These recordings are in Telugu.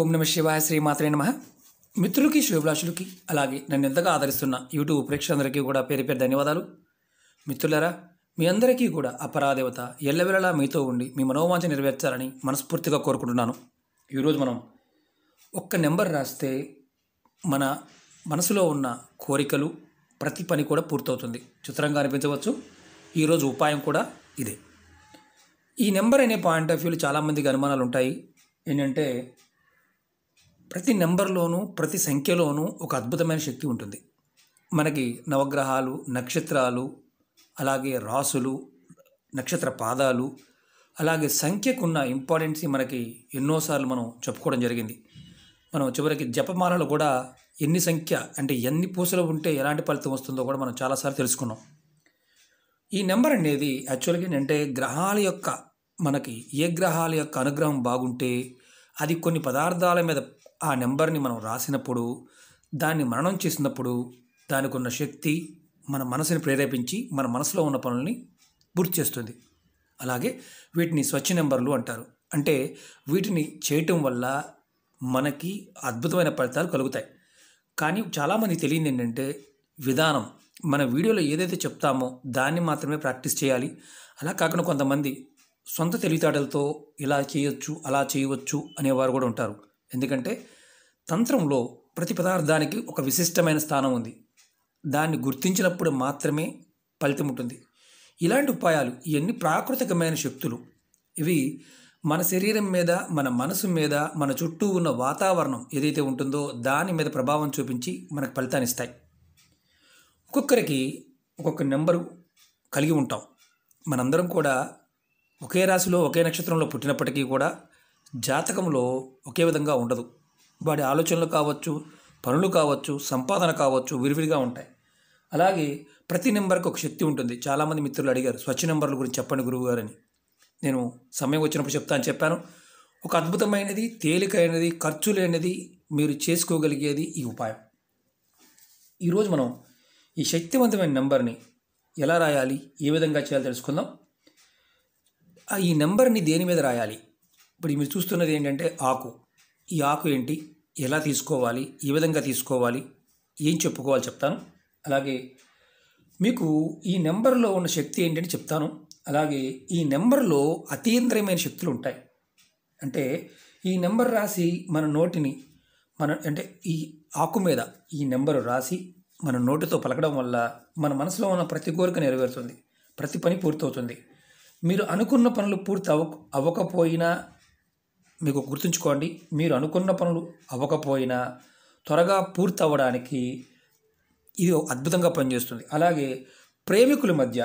ఓం నమ శివాయ శ్రీమాత్రే నమ మిత్రులకి శుభాషులకి అలాగే నన్ను ఎంతగా ఆదరిస్తున్న యూట్యూబ్ ప్రేక్షకులందరికీ కూడా పేరు పేరు ధన్యవాదాలు మిత్రులరా మీ అందరికీ కూడా అపరాదేవత ఎల్లవెళ్ళలా మీతో ఉండి మీ మనోవాంఛ నెరవేర్చాలని మనస్ఫూర్తిగా కోరుకుంటున్నాను ఈరోజు మనం ఒక్క నెంబర్ రాస్తే మన మనసులో ఉన్న కోరికలు ప్రతి పని కూడా పూర్తవుతుంది చిత్రంగా అనిపించవచ్చు ఈరోజు ఉపాయం కూడా ఇదే ఈ నెంబర్ అనే పాయింట్ ఆఫ్ వ్యూలో చాలామందికి అనుమానాలు ఉంటాయి ఏంటంటే ప్రతి నెంబర్లోనూ ప్రతి సంఖ్యలోనూ ఒక అద్భుతమైన శక్తి ఉంటుంది మనకి నవగ్రహాలు నక్షత్రాలు అలాగే రాసులు నక్షత్ర పాదాలు అలాగే సంఖ్యకున్న ఇంపార్టెన్స్ మనకి ఎన్నోసార్లు మనం చెప్పుకోవడం జరిగింది మనం చివరికి జపమాలలో కూడా ఎన్ని సంఖ్య అంటే ఎన్ని పూసలు ఉంటే ఎలాంటి ఫలితం వస్తుందో కూడా మనం చాలాసార్లు తెలుసుకున్నాం ఈ నెంబర్ అనేది యాక్చువల్గా ఏంటంటే గ్రహాల యొక్క మనకి ఏ గ్రహాల యొక్క అనుగ్రహం బాగుంటే అది కొన్ని పదార్థాల మీద ఆ నెంబర్ని మనం రాసినప్పుడు దాన్ని మననం చేసినప్పుడు దానికి ఉన్న శక్తి మన మనసుని ప్రేరేపించి మన మనసులో ఉన్న పనుల్ని గుర్తు చేస్తుంది అలాగే వీటిని స్వచ్ఛ నెంబర్లు అంటారు అంటే వీటిని చేయటం వల్ల మనకి అద్భుతమైన ఫలితాలు కలుగుతాయి కానీ చాలామంది తెలియదు ఏంటంటే విధానం మన వీడియోలో ఏదైతే చెప్తామో దాన్ని మాత్రమే ప్రాక్టీస్ చేయాలి అలా కాకుండా కొంతమంది సొంత తెలివితేటలతో ఇలా చేయొచ్చు అలా చేయవచ్చు అనేవారు కూడా ఉంటారు ఎందుకంటే తంత్రంలో ప్రతి పదార్థానికి ఒక విశిష్టమైన స్థానం ఉంది దాన్ని గుర్తించినప్పుడు మాత్రమే ఫలితం ఉంటుంది ఇలాంటి ఉపాయాలు ఇవన్నీ ప్రాకృతికమైన శక్తులు ఇవి మన శరీరం మీద మన మనసు మీద మన చుట్టూ ఉన్న వాతావరణం ఏదైతే ఉంటుందో దాని మీద ప్రభావం చూపించి మనకు ఫలితాన్ని ఇస్తాయి ఒక్కొక్కరికి ఒక్కొక్క నెంబరు కలిగి ఉంటాం మనందరం కూడా ఒకే రాశిలో ఒకే నక్షత్రంలో పుట్టినప్పటికీ కూడా జాతకంలో ఒకే విధంగా ఉండదు వాడి ఆలోచనలు కావచ్చు పనులు కావచ్చు సంపాదన కావచ్చు విరివిరిగా ఉంటాయి అలాగే ప్రతి నెంబర్కి ఒక శక్తి ఉంటుంది చాలామంది మిత్రులు అడిగారు స్వచ్ఛ నెంబర్ల గురించి చెప్పండి గురువు గారని నేను సమయం వచ్చినప్పుడు చెప్తా అని చెప్పాను ఒక అద్భుతమైనది తేలికైనది ఖర్చు లేనిది మీరు చేసుకోగలిగేది ఈ ఉపాయం ఈరోజు మనం ఈ శక్తివంతమైన నెంబర్ని ఎలా రాయాలి ఏ విధంగా చేయాలో తెలుసుకుందాం ఈ నెంబర్ని దేని మీద రాయాలి ఇప్పుడు మీరు చూస్తున్నది ఏంటంటే ఆకు ఈ ఆకు ఏంటి ఎలా తీసుకోవాలి ఏ విధంగా తీసుకోవాలి ఏం చెప్పుకోవాలి చెప్తాను అలాగే మీకు ఈ నెంబర్లో ఉన్న శక్తి ఏంటని చెప్తాను అలాగే ఈ నెంబర్లో అతీంద్రియమైన శక్తులు ఉంటాయి అంటే ఈ నెంబర్ రాసి మన నోటిని మన అంటే ఈ ఆకు మీద ఈ నెంబరు రాసి మన నోటితో పలకడం వల్ల మన మనసులో ఉన్న ప్రతి కోరిక నెరవేరుతుంది ప్రతి పని పూర్తవుతుంది మీరు అనుకున్న పనులు పూర్తి అవ్వ అవ్వకపోయినా మీకు గుర్తుంచుకోండి మీరు అనుకున్న పనులు అవ్వకపోయినా త్వరగా పూర్తి అవ్వడానికి ఇది అద్భుతంగా పనిచేస్తుంది అలాగే ప్రేమికుల మధ్య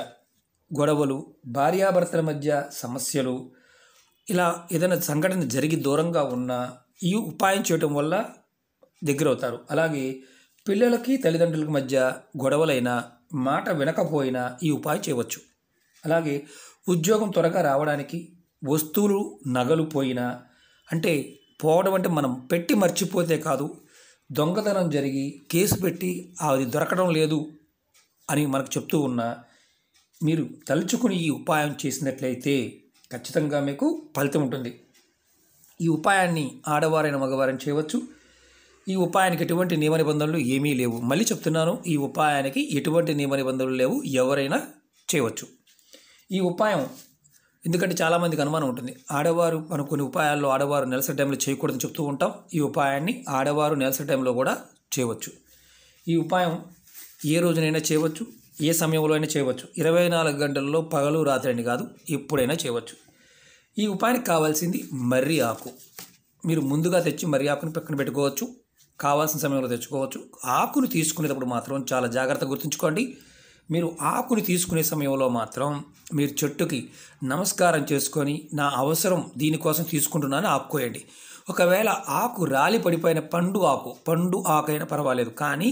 గొడవలు భార్యాభర్తల మధ్య సమస్యలు ఇలా ఏదైనా సంఘటన జరిగి దూరంగా ఉన్న ఈ ఉపాయం చేయటం వల్ల దగ్గరవుతారు అలాగే పిల్లలకి తల్లిదండ్రులకి మధ్య గొడవలైనా మాట వినకపోయినా ఈ ఉపాయం చేయవచ్చు అలాగే ఉద్యోగం త్వరగా రావడానికి వస్తువులు నగలు పోయినా అంటే పోవడం అంటే మనం పెట్టి మర్చిపోతే కాదు దొంగతనం జరిగి కేసు పెట్టి అది దొరకడం లేదు అని మనకు చెప్తూ ఉన్నా మీరు తలుచుకుని ఈ ఉపాయం చేసినట్లయితే ఖచ్చితంగా మీకు ఫలితం ఉంటుంది ఈ ఉపాయాన్ని ఆడవారైన మగవారిని చేయవచ్చు ఈ ఉపాయానికి ఎటువంటి నియమ నిబంధనలు ఏమీ లేవు మళ్ళీ చెప్తున్నాను ఈ ఉపాయానికి ఎటువంటి నియమ నిబంధనలు లేవు ఎవరైనా చేయవచ్చు ఈ ఉపాయం ఎందుకంటే చాలామందికి అనుమానం ఉంటుంది ఆడవారు మనం కొన్ని ఉపాయాల్లో ఆడవారు నెలసరి టైంలో చేయకూడదని చెప్తూ ఉంటాం ఈ ఉపాయాన్ని ఆడవారు నెలసరి టైంలో కూడా చేయవచ్చు ఈ ఉపాయం ఏ రోజునైనా చేయవచ్చు ఏ సమయంలో అయినా చేయవచ్చు ఇరవై నాలుగు గంటల్లో పగలు రాత్రి అని కాదు ఎప్పుడైనా చేయవచ్చు ఈ ఉపాయానికి కావాల్సింది మర్రి ఆకు మీరు ముందుగా తెచ్చి మర్రి ఆకును పక్కన పెట్టుకోవచ్చు కావాల్సిన సమయంలో తెచ్చుకోవచ్చు ఆకును తీసుకునేటప్పుడు మాత్రం చాలా జాగ్రత్త గుర్తుంచుకోండి మీరు ఆకుని తీసుకునే సమయంలో మాత్రం మీరు చెట్టుకి నమస్కారం చేసుకొని నా అవసరం దీనికోసం తీసుకుంటున్నాను ఆపుకోయండి ఒకవేళ ఆకు రాలి పడిపోయిన పండు ఆకు పండు ఆకు అయినా పర్వాలేదు కానీ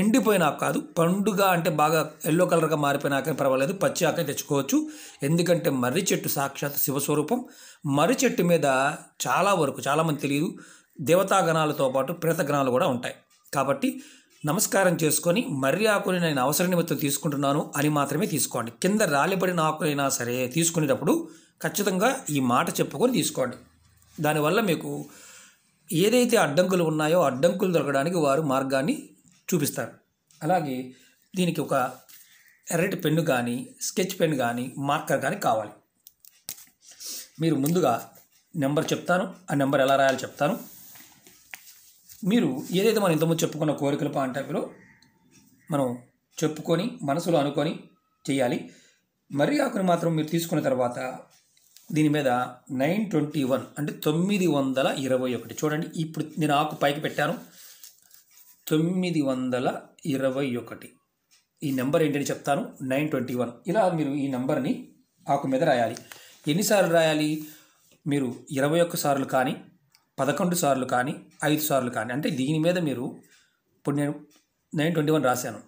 ఎండిపోయిన ఆకు కాదు పండుగా అంటే బాగా ఎల్లో కలర్గా మారిపోయిన ఆకని పర్వాలేదు పచ్చి ఆకని తెచ్చుకోవచ్చు ఎందుకంటే మర్రి చెట్టు సాక్షాత్ శివస్వరూపం మర్రి చెట్టు మీద చాలా వరకు చాలామంది తెలియదు దేవతాగణాలతో పాటు ప్రేతగణాలు కూడా ఉంటాయి కాబట్టి నమస్కారం చేసుకొని మర్రి ఆకుని నేను అవసర నిమిత్తం తీసుకుంటున్నాను అని మాత్రమే తీసుకోండి కింద రాలిపడిన ఆకులైనా సరే తీసుకునేటప్పుడు ఖచ్చితంగా ఈ మాట చెప్పుకొని తీసుకోండి దానివల్ల మీకు ఏదైతే అడ్డంకులు ఉన్నాయో అడ్డంకులు దొరకడానికి వారు మార్గాన్ని చూపిస్తారు అలాగే దీనికి ఒక ఎర్రటి పెన్ను కానీ స్కెచ్ పెన్ కానీ మార్కర్ కానీ కావాలి మీరు ముందుగా నెంబర్ చెప్తాను ఆ నెంబర్ ఎలా రాయాలో చెప్తాను మీరు ఏదైతే మనం ఇంతకుముందు చెప్పుకున్న కోరికలు పాంటాపిలో మనం చెప్పుకొని మనసులో అనుకొని చేయాలి మర్రి ఆకుని మాత్రం మీరు తీసుకున్న తర్వాత దీని మీద నైన్ ట్వంటీ వన్ అంటే తొమ్మిది వందల ఇరవై ఒకటి చూడండి ఇప్పుడు నేను ఆకు పైకి పెట్టాను తొమ్మిది వందల ఇరవై ఒకటి ఈ నెంబర్ ఏంటని చెప్తాను నైన్ ట్వంటీ వన్ ఇలా మీరు ఈ నెంబర్ని ఆకు మీద రాయాలి ఎన్నిసార్లు రాయాలి మీరు ఇరవై ఒక్కసార్లు కానీ పదకొండు సార్లు కానీ ఐదు సార్లు కానీ అంటే దీని మీద మీరు ఇప్పుడు నేను నైన్ ట్వంటీ వన్ రాశాను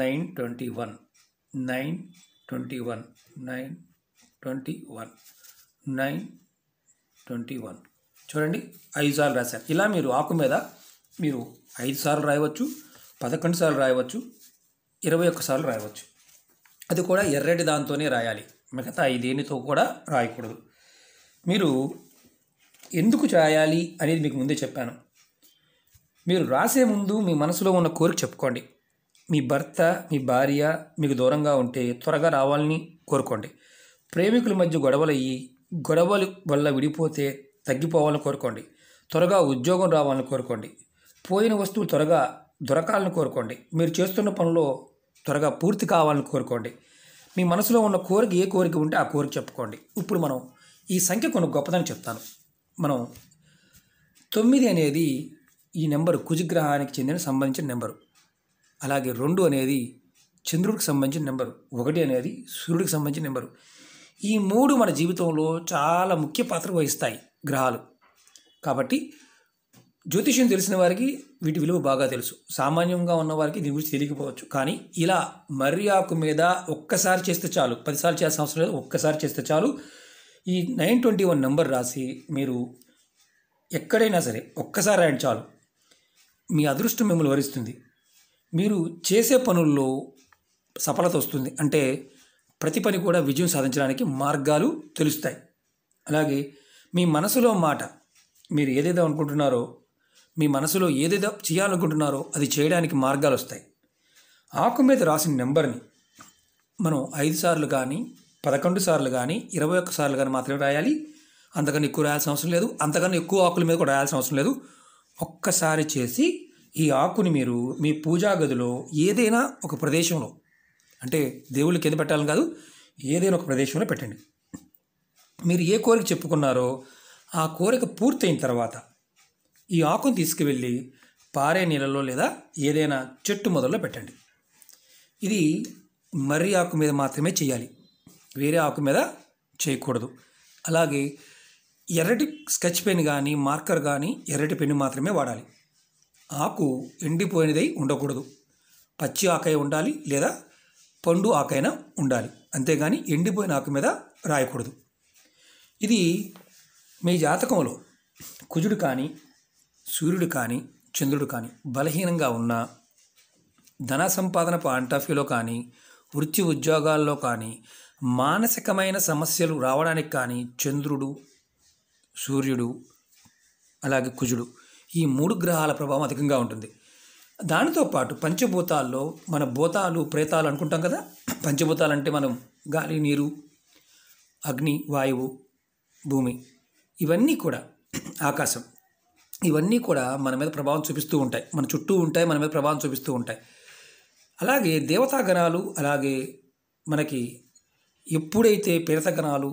nine twenty one nine twenty one nine twenty one nine twenty one చూడండి ఐదు సార్లు రాశాను ఇలా మీరు ఆకు మీద మీరు ఐదు సార్లు రాయవచ్చు పదకొండు సార్లు రాయవచ్చు ఇరవై ఒక్క సార్లు రాయవచ్చు అది కూడా ఎర్రటి దాంతోనే రాయాలి మిగతా ఐదేనితో కూడా రాయకూడదు మీరు ఎందుకు రాయాలి అనేది మీకు ముందే చెప్పాను మీరు రాసే ముందు మీ మనసులో ఉన్న కోరిక చెప్పుకోండి మీ భర్త మీ భార్య మీకు దూరంగా ఉంటే త్వరగా రావాలని కోరుకోండి ప్రేమికుల మధ్య గొడవలు అయ్యి గొడవలు వల్ల విడిపోతే తగ్గిపోవాలని కోరుకోండి త్వరగా ఉద్యోగం రావాలని కోరుకోండి పోయిన వస్తువు త్వరగా దొరకాలని కోరుకోండి మీరు చేస్తున్న పనిలో త్వరగా పూర్తి కావాలని కోరుకోండి మీ మనసులో ఉన్న కోరిక ఏ కోరిక ఉంటే ఆ కోరిక చెప్పుకోండి ఇప్పుడు మనం ఈ సంఖ్య కొన్ని గొప్పదని చెప్తాను మనం తొమ్మిది అనేది ఈ నెంబర్ కుజగ్రహానికి చెందిన సంబంధించిన నెంబరు అలాగే రెండు అనేది చంద్రుడికి సంబంధించిన నెంబరు ఒకటి అనేది సూర్యుడికి సంబంధించిన నెంబరు ఈ మూడు మన జీవితంలో చాలా ముఖ్య పాత్ర వహిస్తాయి గ్రహాలు కాబట్టి జ్యోతిష్యం తెలిసిన వారికి వీటి విలువ బాగా తెలుసు సామాన్యంగా ఉన్నవారికి దీని గురించి తెలియకపోవచ్చు కానీ ఇలా మర్యాకు మీద ఒక్కసారి చేస్తే చాలు పదిసార్లు చేసిన అవసరం లేదు ఒక్కసారి చేస్తే చాలు ఈ నైన్ ట్వంటీ వన్ నెంబర్ రాసి మీరు ఎక్కడైనా సరే ఒక్కసారి ఆయన చాలు మీ అదృష్టం మిమ్మల్ని వరిస్తుంది మీరు చేసే పనుల్లో సఫలత వస్తుంది అంటే ప్రతి పని కూడా విజయం సాధించడానికి మార్గాలు తెలుస్తాయి అలాగే మీ మనసులో మాట మీరు ఏదేదో అనుకుంటున్నారో మీ మనసులో ఏదేదో చేయాలనుకుంటున్నారో అది చేయడానికి మార్గాలు వస్తాయి ఆకు మీద రాసిన నెంబర్ని మనం ఐదు సార్లు కానీ పదకొండు సార్లు కానీ ఇరవై ఒక్క సార్లు కానీ మాత్రమే రాయాలి అంతకన్నా ఎక్కువ రాయాల్సిన అవసరం లేదు అంతకన్నా ఎక్కువ ఆకుల మీద కూడా రాయాల్సిన అవసరం లేదు ఒక్కసారి చేసి ఈ ఆకుని మీరు మీ పూజా గదిలో ఏదైనా ఒక ప్రదేశంలో అంటే దేవుళ్ళు కింద పెట్టాలని కాదు ఏదైనా ఒక ప్రదేశంలో పెట్టండి మీరు ఏ కోరిక చెప్పుకున్నారో ఆ కోరిక పూర్తయిన తర్వాత ఈ ఆకును తీసుకువెళ్ళి పారే నీళ్ళలో లేదా ఏదైనా చెట్టు మొదల్లో పెట్టండి ఇది మర్రి ఆకు మీద మాత్రమే చేయాలి వేరే ఆకు మీద చేయకూడదు అలాగే ఎర్రటి స్కెచ్ పెన్ కానీ మార్కర్ కానీ ఎర్రటి పెన్ను మాత్రమే వాడాలి ఆకు ఎండిపోయినదై ఉండకూడదు పచ్చి ఆకై ఉండాలి లేదా పండు ఆకైనా ఉండాలి అంతేగాని ఎండిపోయిన ఆకు మీద రాయకూడదు ఇది మీ జాతకంలో కుజుడు కానీ సూర్యుడు కానీ చంద్రుడు కానీ బలహీనంగా ఉన్న ధన సంపాదన పాయింట్ ఆఫ్ వ్యూలో కానీ వృత్తి ఉద్యోగాల్లో కానీ మానసికమైన సమస్యలు రావడానికి కానీ చంద్రుడు సూర్యుడు అలాగే కుజుడు ఈ మూడు గ్రహాల ప్రభావం అధికంగా ఉంటుంది దానితో పాటు పంచభూతాల్లో మన భూతాలు ప్రేతాలు అనుకుంటాం కదా పంచభూతాలు అంటే మనం గాలి నీరు అగ్ని వాయువు భూమి ఇవన్నీ కూడా ఆకాశం ఇవన్నీ కూడా మన మీద ప్రభావం చూపిస్తూ ఉంటాయి మన చుట్టూ ఉంటాయి మన మీద ప్రభావం చూపిస్తూ ఉంటాయి అలాగే దేవతాగణాలు అలాగే మనకి ఎప్పుడైతే పీడతగణాలు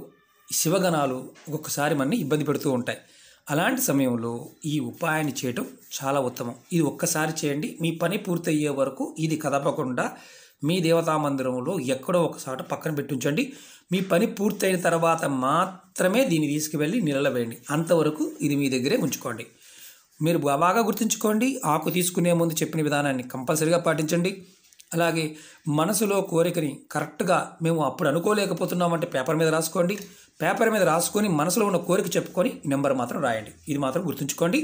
శివగణాలు ఒక్కొక్కసారి మనని ఇబ్బంది పెడుతూ ఉంటాయి అలాంటి సమయంలో ఈ ఉపాయాన్ని చేయటం చాలా ఉత్తమం ఇది ఒక్కసారి చేయండి మీ పని పూర్తయ్యే వరకు ఇది కదపకుండా మీ దేవతా మందిరంలో ఎక్కడో ఒకసారి పక్కన పెట్టించండి మీ పని పూర్తయిన తర్వాత మాత్రమే దీన్ని తీసుకువెళ్ళి నిలవేయండి అంతవరకు ఇది మీ దగ్గరే ఉంచుకోండి మీరు బాగా గుర్తుంచుకోండి ఆకు తీసుకునే ముందు చెప్పిన విధానాన్ని కంపల్సరీగా పాటించండి అలాగే మనసులో కోరికని కరెక్ట్గా మేము అప్పుడు అనుకోలేకపోతున్నామంటే పేపర్ మీద రాసుకోండి పేపర్ మీద రాసుకొని మనసులో ఉన్న కోరిక చెప్పుకొని నెంబర్ మాత్రం రాయండి ఇది మాత్రం గుర్తుంచుకోండి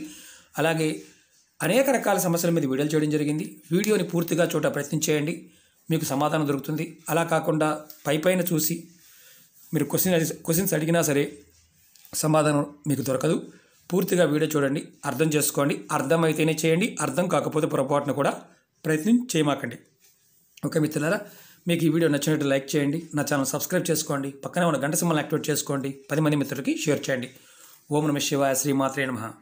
అలాగే అనేక రకాల సమస్యల మీద వీడియోలు చేయడం జరిగింది వీడియోని పూర్తిగా చూడ ప్రయత్నం చేయండి మీకు సమాధానం దొరుకుతుంది అలా కాకుండా పై పైన చూసి మీరు క్వశ్చన్ క్వశ్చన్స్ అడిగినా సరే సమాధానం మీకు దొరకదు పూర్తిగా వీడియో చూడండి అర్థం చేసుకోండి అర్థమైతేనే చేయండి అర్థం కాకపోతే పొరపాటున కూడా ప్రయత్నం చేయమాకండి ఓకే మిత్రులారా మీకు ఈ వీడియో నచ్చినట్టు లైక్ చేయండి నా ఛానల్ సబ్స్క్రైబ్ చేసుకోండి పక్కనే ఉన్న గంట సింబల్ యాక్టివేట్ చేసుకోండి పది మంది మిత్రులకి షేర్ చేయండి ఓం నమ శివాయ శ్రీమాత్రే నమ